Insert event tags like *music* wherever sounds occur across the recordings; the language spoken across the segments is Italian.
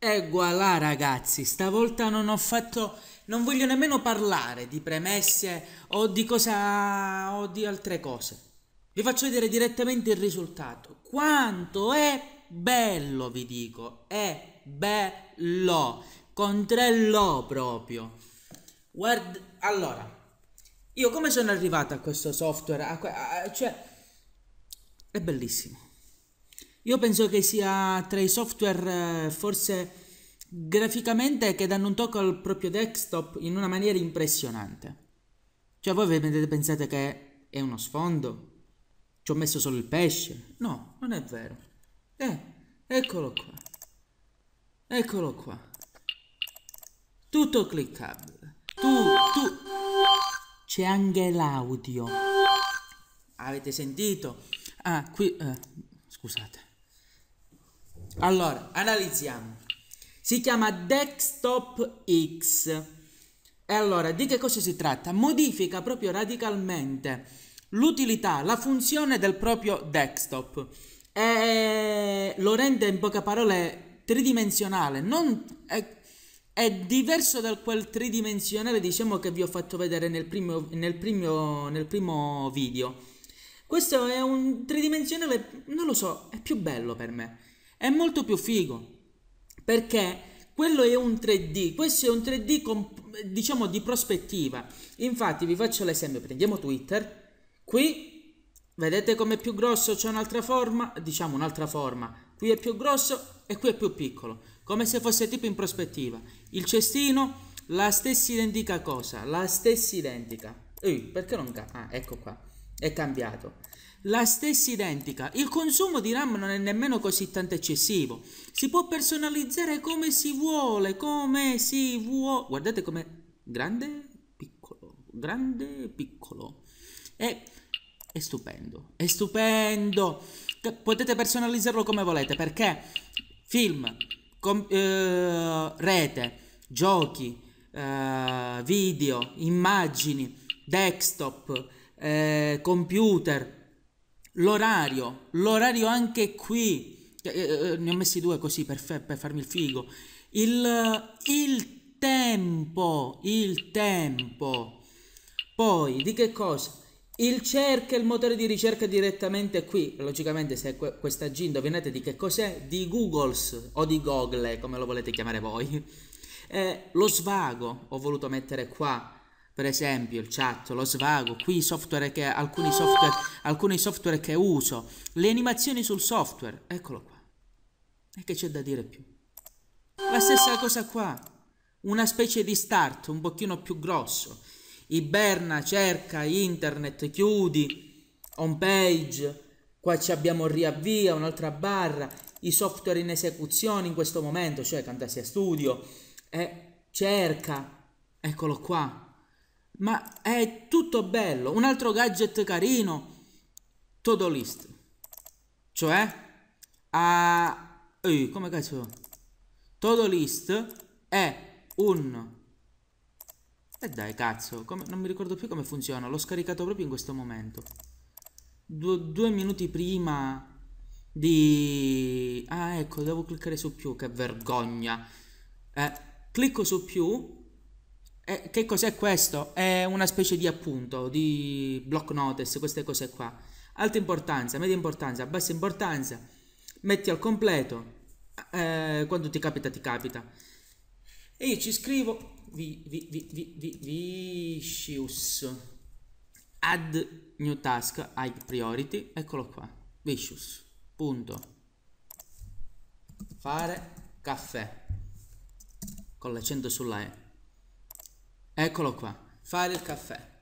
E voilà ragazzi, stavolta non ho fatto, non voglio nemmeno parlare di premesse o di cosa o di altre cose. Vi faccio vedere direttamente il risultato. Quanto è bello, vi dico, è bello, con tre lo proprio. Guarda, allora, io come sono arrivato a questo software? A, a, cioè, è bellissimo. Io penso che sia tra i software eh, forse graficamente che danno un tocco al proprio desktop in una maniera impressionante. Cioè voi ovviamente pensate che è uno sfondo, ci ho messo solo il pesce. No, non è vero. Eh, eccolo qua. Eccolo qua. Tutto cliccabile. Tu, tu, c'è anche l'audio. Avete sentito? Ah, qui... Eh, scusate. Allora, analizziamo. Si chiama Desktop X. E allora, di che cosa si tratta? Modifica proprio radicalmente l'utilità, la funzione del proprio desktop e lo rende in poche parole tridimensionale, non, eh, è diverso da quel tridimensionale diciamo che vi ho fatto vedere nel primo, nel primo, nel primo video questo è un tridimensionale non lo so è più bello per me è molto più figo perché quello è un 3D questo è un 3D con, diciamo di prospettiva infatti vi faccio l'esempio prendiamo Twitter qui Vedete com'è più grosso? C'è un'altra forma? Diciamo un'altra forma. Qui è più grosso e qui è più piccolo. Come se fosse tipo in prospettiva. Il cestino, la stessa identica cosa. La stessa identica. Ehi, perché non cambia? Ah, ecco qua. È cambiato. La stessa identica. Il consumo di RAM non è nemmeno così tanto eccessivo. Si può personalizzare come si vuole. Come si vuole. Guardate com'è grande, piccolo. Grande, piccolo. E è stupendo. È stupendo. Potete personalizzarlo come volete perché film, eh, rete, giochi, eh, video, immagini, desktop, eh, computer, l'orario, l'orario anche qui. Cioè, eh, eh, ne ho messi due così per, per farmi il figo. il, il tempo, il tempo. Poi di che cosa? Il cerca, il motore di ricerca direttamente qui, logicamente se que questa G indovinate di che cos'è, di Googles o di Google, come lo volete chiamare voi. *laughs* Eh, lo svago, ho voluto mettere qua, per esempio il chat, lo svago, qui i software che, alcuni, software, alcuni software che uso, le animazioni sul software, eccolo qua. E che c'è da dire più? La stessa cosa qua, una specie di start un pochino più grosso Iberna, cerca, internet, chiudi, home page, qua ci abbiamo riavvia, un'altra barra, i software in esecuzione in questo momento, cioè Camtasia Studio, e eh, cerca, eccolo qua. Ma è tutto bello, un altro gadget carino, todo list, cioè a... Ehi, come cazzo? Todo list è un e eh dai, cazzo, come, non mi ricordo più come funziona, l'ho scaricato proprio in questo momento. Du due minuti prima di... Ah, ecco, devo cliccare su più, che vergogna. Eh, clicco su più. Eh, che cos'è questo? È una specie di appunto, di block notice, queste cose qua. Alta importanza, media importanza, bassa importanza. Metti al completo. Eh, quando ti capita, ti capita. E io ci scrivo vi, vi, vi, vi, vicious add new task high priority eccolo qua vicious punto fare caffè con l'accento sulla E eccolo qua fare il caffè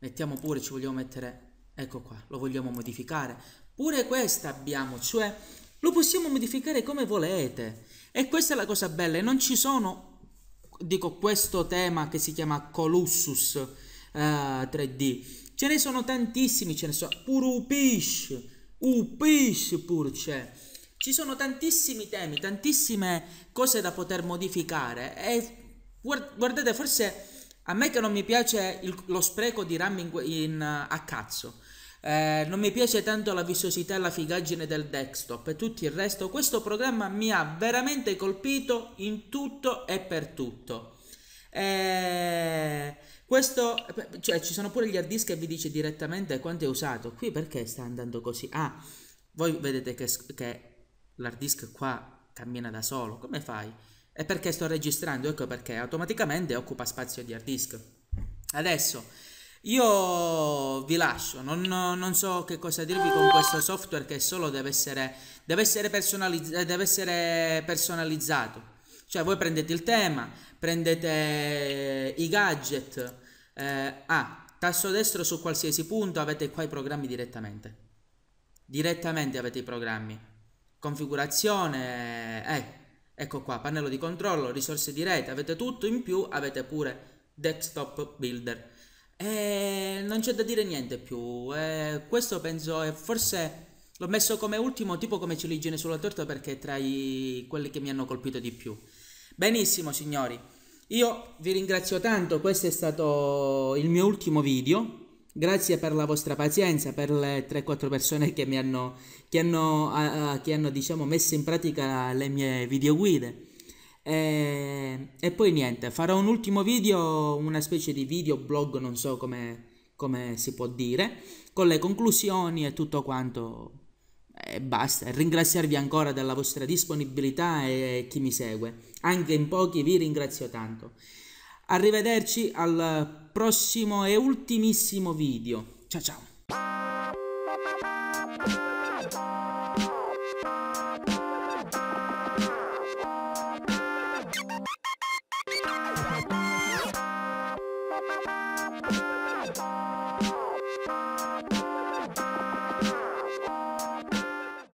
mettiamo pure ci vogliamo mettere ecco qua lo vogliamo modificare pure questa abbiamo cioè lo possiamo modificare come volete e questa è la cosa bella e non ci sono dico questo tema che si chiama Colossus uh, eh, 3D. Ce ne sono tantissimi, ce ne sono pur Upish, Upish pur c'è. Ci sono tantissimi temi, tantissime cose da poter modificare e guardate forse a me che non mi piace il, lo spreco di RAM in, in, eh, a cazzo. Eh, non mi piace tanto la viscosità e la figaggine del desktop e tutto il resto. Questo programma mi ha veramente colpito in tutto e per tutto. Eh, questo, cioè, ci sono pure gli hard disk che vi dice direttamente quanto è usato. Qui perché sta andando così? Ah, voi vedete che, che l'hard disk qua cammina da solo. Come fai? È perché sto registrando, ecco perché automaticamente occupa spazio di hard disk. Adesso io vi lascio, non, non, so che cosa dirvi con questo software che solo deve essere, deve essere, personalizz- eh, deve essere personalizzato. Cioè voi prendete il tema, prendete eh, i gadget, eh, ah, tasto destro su qualsiasi punto avete qua i programmi direttamente. Direttamente avete i programmi. Configurazione, eh, ecco qua, pannello di controllo, risorse di rete, avete tutto, in più avete pure desktop builder e eh, non c'è da dire niente più. E eh. questo penso è forse l'ho messo come ultimo, tipo come ciliegine sulla torta perché è tra i... quelli che mi hanno colpito di più. Benissimo, signori. Io vi ringrazio tanto, questo è stato il mio ultimo video. Grazie per la vostra pazienza, per le 3-4 persone che mi hanno, che hanno, a, che hanno diciamo, messo in pratica le mie videoguide. E, ehm, e, poi niente, farò un ultimo video, una specie di video blog, non so come, come si può dire, con le conclusioni e tutto quanto e basta. Ringraziarvi ancora della vostra disponibilità e chi mi segue. Anche in pochi vi ringrazio tanto. Arrivederci al prossimo e ultimissimo video. Ciao ciao!